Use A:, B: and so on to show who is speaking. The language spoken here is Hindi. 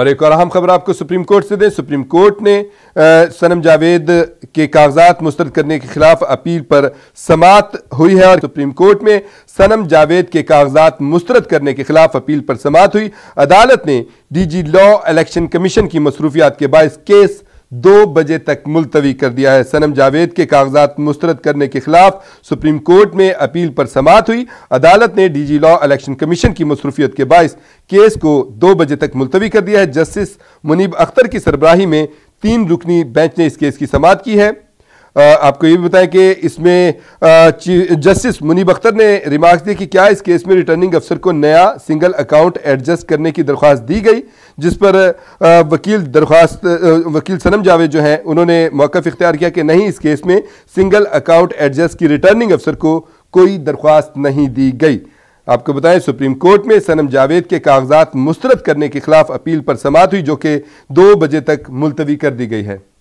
A: और एक और अहम खबर आपको सुप्रीम कोर्ट से दें सुप्रीम कोर्ट ने आ, सनम जावेद के कागजात मुस्तरद करने के खिलाफ अपील पर समात हुई है और सुप्रीम कोर्ट में सनम जावेद के कागजात मुस्तरद करने के खिलाफ अपील पर समात हुई अदालत ने डीजी लॉ इलेक्शन कमीशन की मसरूफियात के बायस केस दो बजे तक मुलतवी कर दिया है सनम जावेद के कागजात मुस्तरद करने के खिलाफ सुप्रीम कोर्ट में अपील पर समाप्त हुई अदालत ने डीजी लॉ इलेक्शन कमीशन की मसरूफियत के बायस केस को दो बजे तक मुलतवी कर दिया है जस्टिस मुनीब अख्तर की सरबराही में तीन रुकनी बेंच ने इस केस की समाप्त की है आपको ये भी बताएं कि इसमें जस्टिस मुनीब अख्तर ने रिमार्क दी कि क्या इस केस में रिटर्निंग अफसर को नया सिंगल अकाउंट एडजस्ट करने की दरख्वास्त दी गई जिस पर वकील दरख्वास्त वकील सनम जावेद जो हैं उन्होंने मौक़ इख्तियार किया कि नहीं इस केस में सिंगल अकाउंट एडजस्ट की रिटर्निंग अफसर को कोई दरख्वास्त नहीं दी गई आपको बताएं सुप्रीम कोर्ट में सनम जावेद के कागजात मुस्तरद करने के खिलाफ अपील पर समाप्त हुई जो कि दो बजे तक मुलतवी कर दी गई है